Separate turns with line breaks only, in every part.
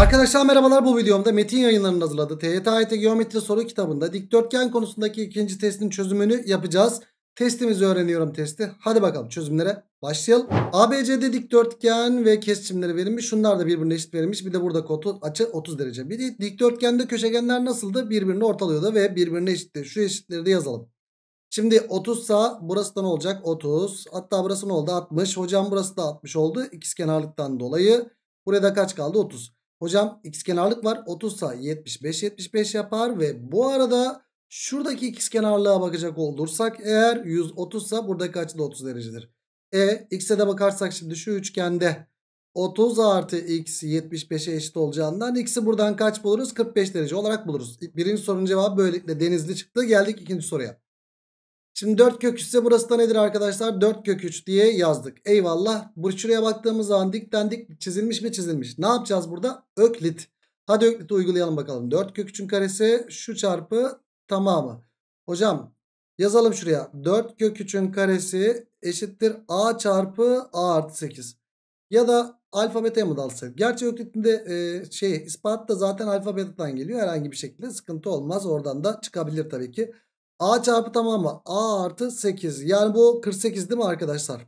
Arkadaşlar merhabalar bu videomda Metin yayınlarının hazırladığı TYT AYT Geometri soru kitabında dikdörtgen konusundaki ikinci testin çözümünü yapacağız. Testimizi öğreniyorum testi. Hadi bakalım çözümlere başlayalım. ABCD dikdörtgen ve kesişimleri verilmiş. Şunlar da birbirine eşit verilmiş. Bir de burada kotu açı 30 derece. Bir de dikdörtgende köşegenler nasıldı? Birbirini ortalıyordu ve birbirine eşitti. Şu eşitleri de yazalım. Şimdi 30 sağ burası da ne olacak? 30. Hatta burası ne oldu? 60. Hocam burası da 60 oldu. kenarlıktan dolayı. Buraya da kaç kaldı? 30. Hocam x kenarlık var. 30 sa 75 75 yapar ve bu arada şuradaki x kenarlığa bakacak olursak eğer 130 sa buradaki açı da 30 derecedir. E x'e de bakarsak şimdi şu üçgende 30 artı x 75'e eşit olacağından x'i buradan kaç buluruz? 45 derece olarak buluruz. Birinci sorunun cevabı böylelikle denizli çıktı. Geldik ikinci soruya. Şimdi 4 kök 3 ise burası da nedir arkadaşlar? 4 kök 3 diye yazdık. Eyvallah. burçuraya baktığımız zaman dikten dik çizilmiş mi çizilmiş. Ne yapacağız burada? Öklit. Hadi ökliti uygulayalım bakalım. 4 kök 3'ün karesi şu çarpı tamamı. Hocam yazalım şuraya. 4 kök 3'ün karesi eşittir a çarpı a artı 8. Ya da alfabete mi dalsak? Gerçi öklitin de e, şey ispat da zaten alfabeteden geliyor. Herhangi bir şekilde sıkıntı olmaz. Oradan da çıkabilir tabii ki. A çarpı tamam mı? A artı 8. Yani bu 48 değil mi arkadaşlar?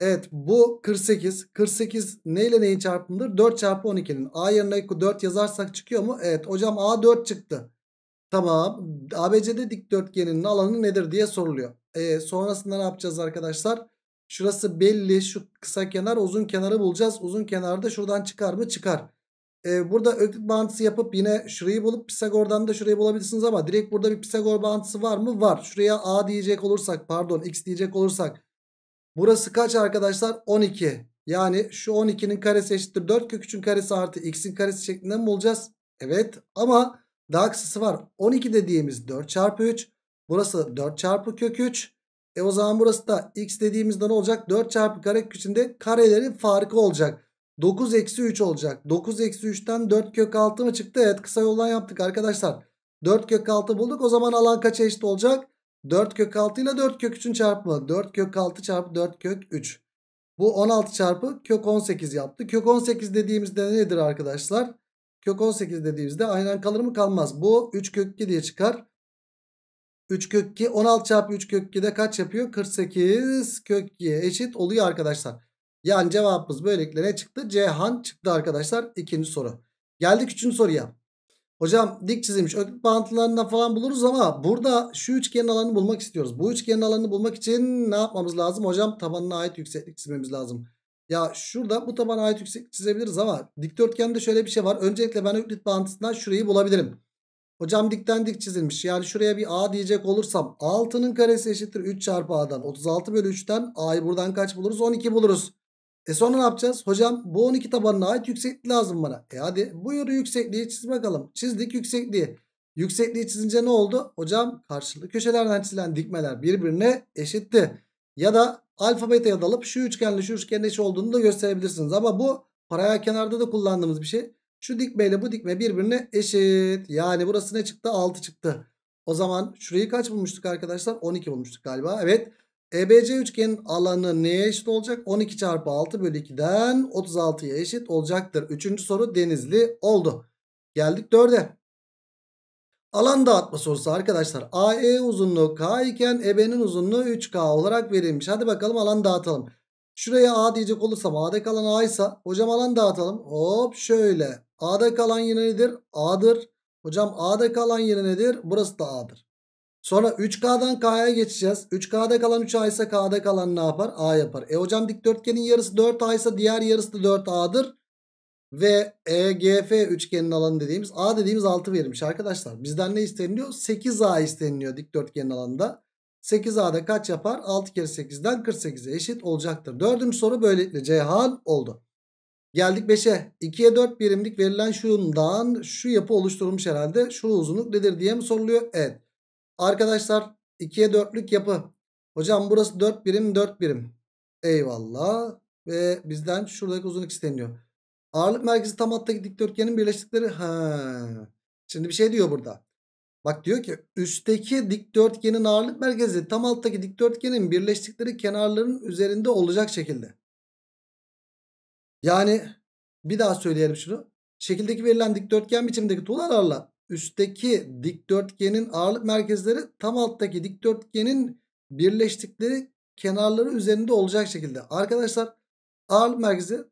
Evet bu 48. 48 neyle neyin çarpımıdır? 4 çarpı 12'nin. A yerine 4 yazarsak çıkıyor mu? Evet hocam A 4 çıktı. Tamam. ABC'de dikdörtgenin alanı nedir diye soruluyor. E, sonrasında ne yapacağız arkadaşlar? Şurası belli. Şu kısa kenar uzun kenarı bulacağız. Uzun da şuradan çıkar mı? Çıkar. Ee, burada öklit bağıntısı yapıp yine şurayı bulup Pisagor'dan da şurayı bulabilirsiniz ama direkt burada bir Pisagor bağıntısı var mı? Var. Şuraya A diyecek olursak pardon X diyecek olursak burası kaç arkadaşlar? 12. Yani şu 12'nin karesi eşittir 4 kök 3'ün karesi artı x'in karesi şeklinde mi bulacağız? Evet ama daha kısası var. 12 dediğimiz 4 çarpı 3. Burası 4 çarpı kök 3. E o zaman burası da x dediğimizde ne olacak? 4 çarpı kare kökünde karelerin farkı olacak. 9 eksi 3 olacak. 9 eksi 3'ten 4 kök 6 mı çıktı? Evet kısa yoldan yaptık arkadaşlar. 4 kök 6 bulduk. O zaman alan kaça eşit olacak? 4 kök 6 ile 4 kök 3'ün çarpımı. 4 kök 6 çarpı 4 kök 3. Bu 16 çarpı kök 18 yaptı. Kök 18 dediğimizde nedir arkadaşlar? Kök 18 dediğimizde aynen kalır mı kalmaz. Bu 3 kök 2 diye çıkar. 3 kök 2 16 çarpı 3 kök 2 de kaç yapıyor? 48 kök 2 eşit oluyor arkadaşlar. Yani cevabımız böylelikle ne çıktı? Cihan çıktı arkadaşlar. ikinci soru. Geldik üçüncü soruya. Hocam dik çizilmiş öklit bağıntılarından falan buluruz ama burada şu üçgenin alanını bulmak istiyoruz. Bu üçgenin alanını bulmak için ne yapmamız lazım? Hocam tabanına ait yükseklik çizmemiz lazım. Ya şurada bu tabana ait yükseklik çizebiliriz ama dikdörtgende şöyle bir şey var. Öncelikle ben öklit bağıntısından şurayı bulabilirim. Hocam dikten dik çizilmiş. Yani şuraya bir A diyecek olursam 6'nın karesi eşittir 3 çarpı A'dan. 36 bölü 3'ten A'yı buradan kaç buluruz? 12 buluruz. E sonra ne yapacağız? Hocam bu 12 tabanına ait yükseklik lazım bana. E hadi buyur yüksekliği çiz bakalım. Çizdik yüksekliği. Yüksekliği çizince ne oldu? Hocam karşılıklı köşelerden çizilen dikmeler birbirine eşitti. Ya da alfa beta'ya dalıp şu üçgenle şu üçgenin eşi olduğunu da gösterebilirsiniz. Ama bu paralel kenarda da kullandığımız bir şey. Şu dikmeyle bu dikme birbirine eşit. Yani burası ne çıktı? 6 çıktı. O zaman şurayı kaç bulmuştuk arkadaşlar? 12 bulmuştuk galiba. Evet. EBC üçgenin alanı neye eşit olacak? 12 çarpı 6 bölü 2'den 36'ya eşit olacaktır. Üçüncü soru denizli oldu. Geldik dörde. Alan dağıtma sorusu arkadaşlar. AE uzunluğu K iken EB'nin uzunluğu 3K olarak verilmiş. Hadi bakalım alan dağıtalım. Şuraya A diyecek olursam A'da kalan A ise hocam alan dağıtalım. Hop şöyle. A'da kalan yine nedir? A'dır. Hocam A'da kalan yine nedir? Burası da A'dır. Sonra 3K'dan K'ya geçeceğiz. 3K'da kalan 3A ise K'da kalan ne yapar? A yapar. E hocam dikdörtgenin yarısı 4A ise diğer yarısı da 4A'dır. Ve EGF üçgenin alanı dediğimiz A dediğimiz 6 verilmiş arkadaşlar. Bizden ne isteniliyor? 8A isteniliyor dikdörtgenin alanında. 8A'da kaç yapar? 6 kere 8'den 48'e eşit olacaktır. Dördüncü soru böylelikle Ceyhan oldu. Geldik 5'e. 2'ye 4 birimlik verilen şundan şu yapı oluşturulmuş herhalde. Şu uzunluk nedir diye mi soruluyor? Evet. Arkadaşlar 2'ye 4'lük yapı. Hocam burası 4 birim 4 birim. Eyvallah. Ve bizden şuradaki uzunluk isteniyor. Ağırlık merkezi tam hattaki dikdörtgenin birleştikleri. Ha. Şimdi bir şey diyor burada. Bak diyor ki üstteki dikdörtgenin ağırlık merkezi tam alttaki dikdörtgenin birleştikleri kenarların üzerinde olacak şekilde. Yani bir daha söyleyelim şunu. Şekildeki verilen dikdörtgen biçimindeki tuğlalarla üstteki dikdörtgenin ağırlık merkezleri tam alttaki dikdörtgenin birleştikleri kenarları üzerinde olacak şekilde. Arkadaşlar ağırlık merkezi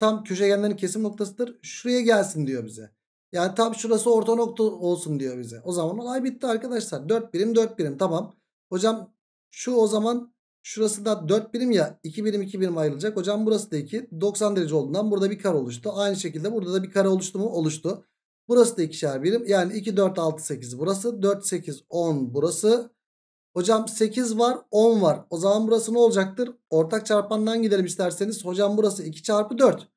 tam köşegenlerin kesim noktasıdır. Şuraya gelsin diyor bize. Yani tam şurası orta nokta olsun diyor bize. O zaman olay bitti arkadaşlar. 4 birim 4 birim tamam. Hocam şu o zaman şurası da 4 birim ya 2 birim 2 birim ayrılacak. Hocam burası da 2 90 derece olduğundan burada bir kare oluştu. Aynı şekilde burada da bir kare oluştu mu? Oluştu. Burası da ikişer birim. Yani 2, 4, 6, 8 burası. 4, 8, 10 burası. Hocam 8 var 10 var. O zaman burası ne olacaktır? Ortak çarpandan gidelim isterseniz. Hocam burası 2 çarpı 4.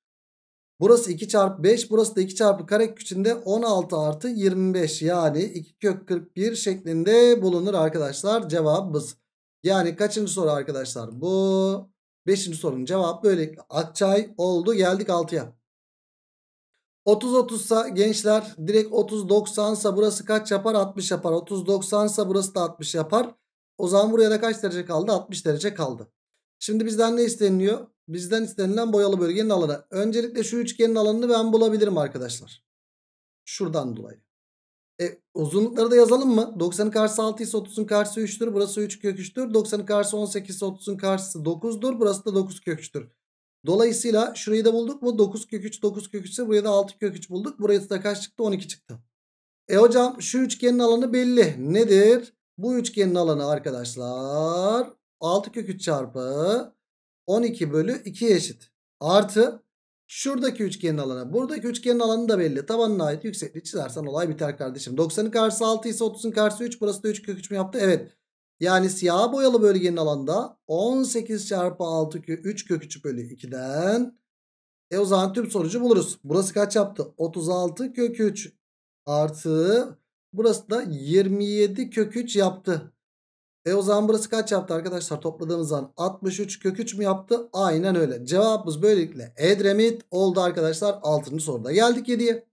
Burası 2 çarpı 5. Burası da 2 çarpı kare küçüğünde 16 artı 25. Yani 2 kök 41 şeklinde bulunur arkadaşlar cevabımız. Yani kaçıncı soru arkadaşlar? Bu 5. sorunun cevabı böyle. Akçay oldu geldik 6'ya. 30-30 sa gençler direkt 30-90 sa burası kaç yapar? 60 yapar. 30-90 sa burası da 60 yapar. O zaman buraya da kaç derece kaldı? 60 derece kaldı. Şimdi bizden ne isteniliyor? Bizden istenilen boyalı bölgenin alanı. Öncelikle şu üçgenin alanını ben bulabilirim arkadaşlar. Şuradan dolayı. E, uzunlukları da yazalım mı? 90'ın karşısı 6 ise 30'un karşısı 3'tür. Burası 3 kök 3'tür. 90'ın karşısı 18 ise 30'un karşısı 9'dur. Burası da 9 kök Dolayısıyla şurayı da bulduk mu? 9 kök 3 9 kök 3 ise buraya da 6 kök 3 bulduk. Burası da kaç çıktı? 12 çıktı. E hocam şu üçgenin alanı belli. Nedir? Bu üçgenin alanı arkadaşlar 6 kök 3 çarpı 12 bölü 2 eşit. Artı şuradaki üçgenin alanı. Buradaki üçgenin alanı da belli. Tabanına ait yüksekliği çizersen olay biter kardeşim. 90'ın karşısı 6 ise 30'un karşısı 3. Burası da 3 kök 3 mü yaptı? Evet. Yani siyah boyalı bölgenin alanda 18 çarpı 6 kö 3 kök 3 bölü 2'den e o zaman tüm sonucu buluruz. Burası kaç yaptı? 36 kök 3 artı burası da 27 kök 3 yaptı. E o zaman burası kaç yaptı arkadaşlar? Topladığımız zaman 63 kök 3 mü yaptı? Aynen öyle. Cevabımız böylelikle Edremit oldu arkadaşlar. 6. soruda geldik 7'ye.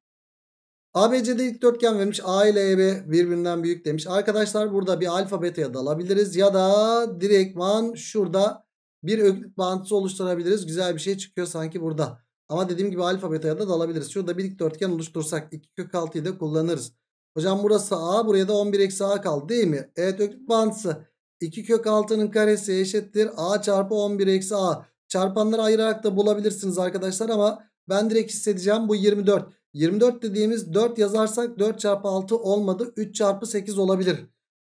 ABC'de dikdörtgen vermiş. A ile EB birbirinden büyük demiş. Arkadaşlar burada bir alfa beta'ya dalabiliriz. Ya da direktman şurada bir öklit bağıntısı oluşturabiliriz. Güzel bir şey çıkıyor sanki burada. Ama dediğim gibi alfa beta'ya da dalabiliriz. Şurada bir dikdörtgen oluştursak 2 kök 6'yı da kullanırız. Hocam burası A. Buraya da 11 eksi A kaldı değil mi? Evet öklit bağıntısı. 2 kök 6'nın karesi eşittir. A çarpı 11 eksi A. Çarpanları ayırarak da bulabilirsiniz arkadaşlar ama ben direkt hissedeceğim bu 24. 24 dediğimiz 4 yazarsak 4 çarpı 6 olmadı. 3 çarpı 8 olabilir.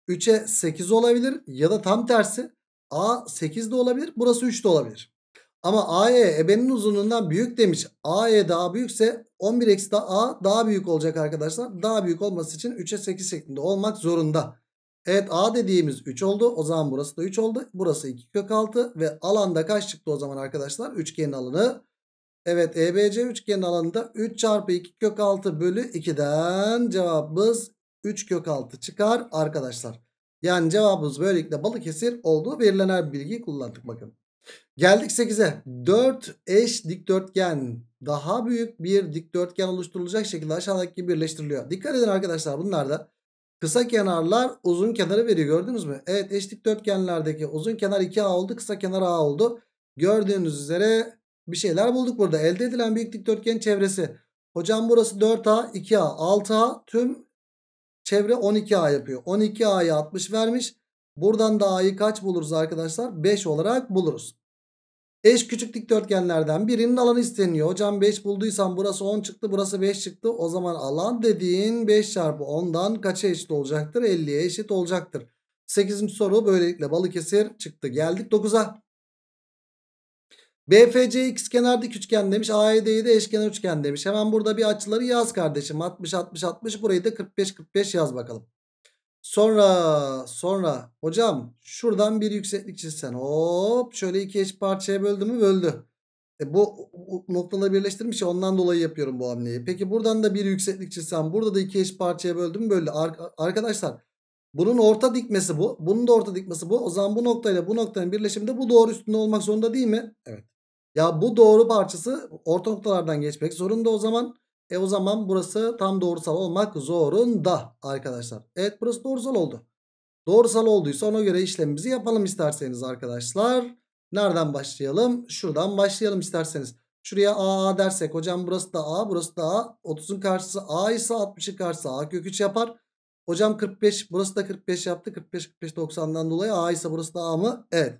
3'e 8 olabilir ya da tam tersi A 8 de olabilir. Burası 3 de olabilir. Ama AE ebenin uzunluğundan büyük demiş. AE daha büyükse 11 eksi de A daha büyük olacak arkadaşlar. Daha büyük olması için 3'e 8 şeklinde olmak zorunda. Evet A dediğimiz 3 oldu. O zaman burası da 3 oldu. Burası 2 kök 6 ve alanda kaç çıktı o zaman arkadaşlar? Üçgenin alanı Evet EBC üçgenin alanında 3 çarpı 2 kök 6 bölü 2'den cevabımız 3 kök 6 çıkar arkadaşlar. Yani cevabımız böylelikle Balıkesir olduğu verilen her bilgiyi kullandık bakın. Geldik 8'e. 4 eş dikdörtgen daha büyük bir dikdörtgen oluşturulacak şekilde aşağıdaki gibi birleştiriliyor. Dikkat edin arkadaşlar bunlarda kısa kenarlar uzun kenarı veriyor gördünüz mü? Evet eş dikdörtgenlerdeki uzun kenar 2A oldu kısa kenar A oldu. Gördüğünüz üzere bir şeyler bulduk burada. Elde edilen büyük dikdörtgen çevresi. Hocam burası 4A, 2A, 6A tüm çevre 12A yapıyor. 12A'ya 60 vermiş. Buradan da A'yı kaç buluruz arkadaşlar? 5 olarak buluruz. Eş küçük dikdörtgenlerden birinin alanı isteniyor. Hocam 5 bulduysam burası 10 çıktı burası 5 çıktı. O zaman alan dediğin 5 çarpı 10'dan kaça eşit olacaktır? 50'ye eşit olacaktır. 8. soru böylelikle Balıkesir çıktı. Geldik 9'a. BFCX ikizkenardaki üçgen demiş. AED'yi de eşkenar üçgen demiş. Hemen burada bir açıları yaz kardeşim. 60 60 60 burayı da 45 45 yaz bakalım. Sonra sonra hocam şuradan bir yükseklik çizsen. Hop şöyle iki eş parçaya böldü mü böldü. E bu, bu noktaları birleştirmiş ya ondan dolayı yapıyorum bu hamleyi. Peki buradan da bir yükseklik çizsen, Burada da iki eş parçaya böldüm böyle. Ar arkadaşlar bunun orta dikmesi bu. Bunun da orta dikmesi bu. O zaman bu noktayla bu noktanın birleşiminde bu doğru üstünde olmak zorunda değil mi? Evet. Ya bu doğru parçası orta noktalardan geçmek zorunda o zaman. E o zaman burası tam doğrusal olmak zorunda arkadaşlar. Evet burası doğrusal oldu. Doğrusal olduysa ona göre işlemimizi yapalım isterseniz arkadaşlar. Nereden başlayalım? Şuradan başlayalım isterseniz. Şuraya A, dersek hocam burası da A burası da A. 30'un karşısı A ise 60'ın karşısı A kök 3 yapar. Hocam 45 burası da 45 yaptı. 45 45 90'dan dolayı A ise burası da A mı? Evet.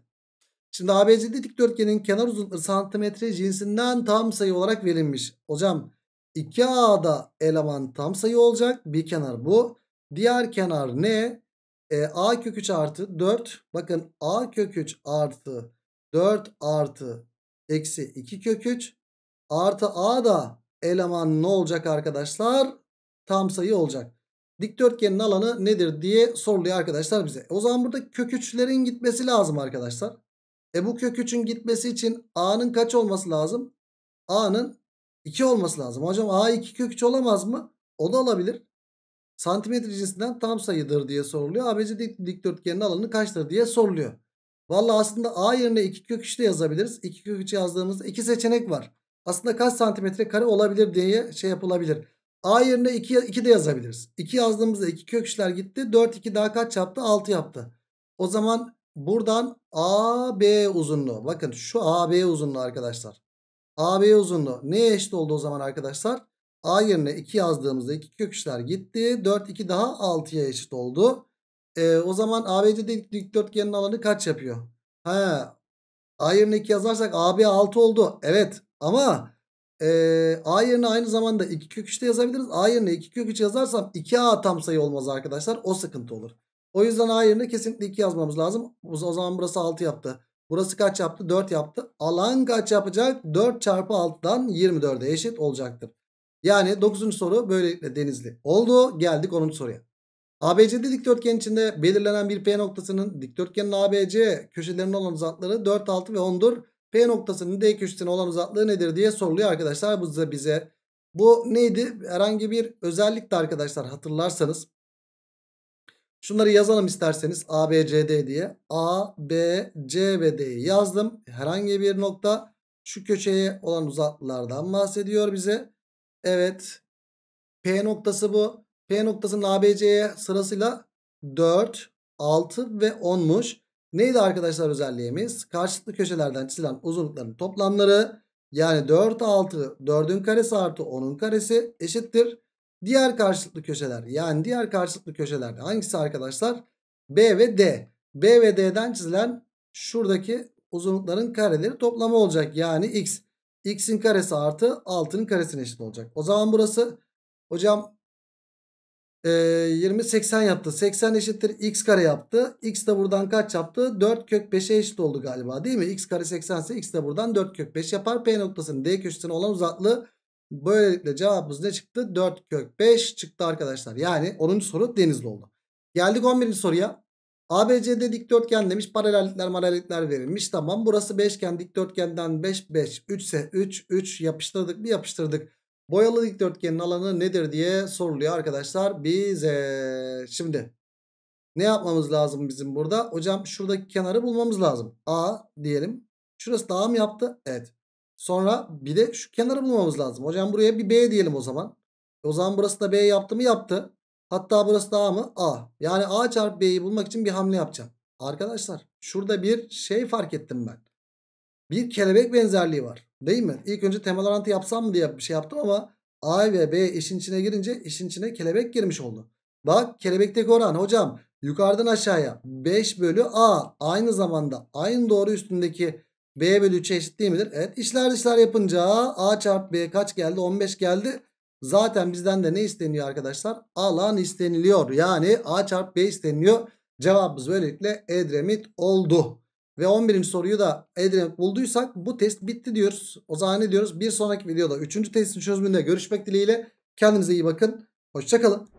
Şimdi ABCD dikdörtgenin kenar uzunluğu santimetre cinsinden tam sayı olarak verilmiş. Hocam 2A'da eleman tam sayı olacak. Bir kenar bu. Diğer kenar ne? E, A kök 3 artı 4. Bakın A kök 3 artı 4 artı eksi 2 kök 3 artı A da eleman ne olacak arkadaşlar? Tam sayı olacak. Dikdörtgenin alanı nedir diye soruluyor arkadaşlar bize. O zaman burada kök 3'lerin gitmesi lazım arkadaşlar. E bu kök 3'ün gitmesi için A'nın kaç olması lazım? A'nın 2 olması lazım. Hocam A 2 kök 3 olamaz mı? O da olabilir. Santimetre cinsinden tam sayıdır diye soruluyor. ABC dikdörtgenin alanı kaçtır diye soruluyor. Valla aslında A yerine 2 kök 3 de yazabiliriz. 2 kök 3 yazdığımızda iki seçenek var. Aslında kaç santimetre kare olabilir diye şey yapılabilir. A yerine 2, 2 de yazabiliriz. 2 yazdığımızda 2 kök 3'ler gitti. 4 2 daha kaç yaptı? 6 yaptı. O zaman Buradan AB uzunluğu. Bakın şu AB uzunluğu arkadaşlar. AB uzunluğu neye eşit oldu o zaman arkadaşlar? A yerine 2 yazdığımızda 2 kök işler gitti. 4 2 daha 6'ya eşit oldu. E, o zaman ABC dikdörtgenin alanı kaç yapıyor? He. A yerine 2 yazarsak AB 6 oldu. Evet ama e, A yerine aynı zamanda 2 kök 3 yazabiliriz. A yerine 2 kök 3 yazarsam 2A tam sayı olmaz arkadaşlar. O sıkıntı olur. O yüzden A yerine kesinlikle 2 yazmamız lazım. O zaman burası 6 yaptı. Burası kaç yaptı? 4 yaptı. Alan kaç yapacak? 4 çarpı 6'dan 24'e eşit olacaktır. Yani 9. soru böylelikle denizli oldu. Geldik 10. soruya. ABC'de dikdörtgen içinde belirlenen bir P noktasının dikdörtgenin ABC köşelerinin olan uzakları 4, 6 ve 10'dur. P noktasının D köşesine olan uzaklığı nedir diye soruluyor arkadaşlar. Bu bize, bize bu neydi? Herhangi bir özellikti arkadaşlar hatırlarsanız. Şunları yazalım isterseniz A, B, C, D diye. A, B, C ve D'yi yazdım. Herhangi bir nokta şu köşeye olan uzaklıklardan bahsediyor bize. Evet. P noktası bu. P noktasının A B ABC'ye sırasıyla 4, 6 ve 10'muş. Neydi arkadaşlar özelliğimiz? Karşılıklı köşelerden çizilen uzunlukların toplamları yani 4, 6, 4'ün karesi artı 10'un karesi eşittir Diğer karşılıklı köşeler yani diğer karşılıklı köşelerde hangisi arkadaşlar? B ve D. B ve D'den çizilen şuradaki uzunlukların kareleri toplamı olacak. Yani x. x'in karesi artı 6'nın karesine eşit olacak. O zaman burası hocam e, 20 80 yaptı. 80 eşittir x kare yaptı. x de buradan kaç yaptı? 4 kök 5'e eşit oldu galiba değil mi? x kare 80 ise x de buradan 4 kök 5 yapar. P noktasının D köşesine olan uzaklığı Böylelikle cevabımız ne çıktı? 4 kök 5 çıktı arkadaşlar. Yani 10. soru denizli oldu. Geldik 11. soruya. ABCD dikdörtgen demiş. Paralellikler paralellikler verilmiş. Tamam burası beşgen dikdörtgenden 5 5 3 ise 3 3 yapıştırdık bir yapıştırdık. Boyalı dikdörtgenin alanı nedir diye soruluyor arkadaşlar bize. Şimdi ne yapmamız lazım bizim burada? Hocam şuradaki kenarı bulmamız lazım. A diyelim. Şurası daha mı yaptı? Evet. Sonra bir de şu kenarı bulmamız lazım. Hocam buraya bir B diyelim o zaman. E, o zaman burası da B yaptı mı yaptı. Hatta burası da A mı? A. Yani A çarpı B'yi bulmak için bir hamle yapacağım. Arkadaşlar şurada bir şey fark ettim ben. Bir kelebek benzerliği var. Değil mi? İlk önce temel orantı yapsam mı diye bir şey yaptım ama A ve B işin içine girince işin içine kelebek girmiş oldu. Bak kelebekteki oran hocam yukarıdan aşağıya 5 bölü A aynı zamanda aynı doğru üstündeki B bölü 3'e eşit değil midir? Evet işler dışlar yapınca A çarpı B kaç geldi? 15 geldi. Zaten bizden de ne isteniyor arkadaşlar? Alan isteniliyor. Yani A çarpı B isteniyor. Cevabımız böylelikle Edremit oldu. Ve 11. soruyu da Edremit bulduysak bu test bitti diyoruz. O zaman ne diyoruz? Bir sonraki videoda 3. testin çözümünde görüşmek dileğiyle. Kendinize iyi bakın. Hoşçakalın.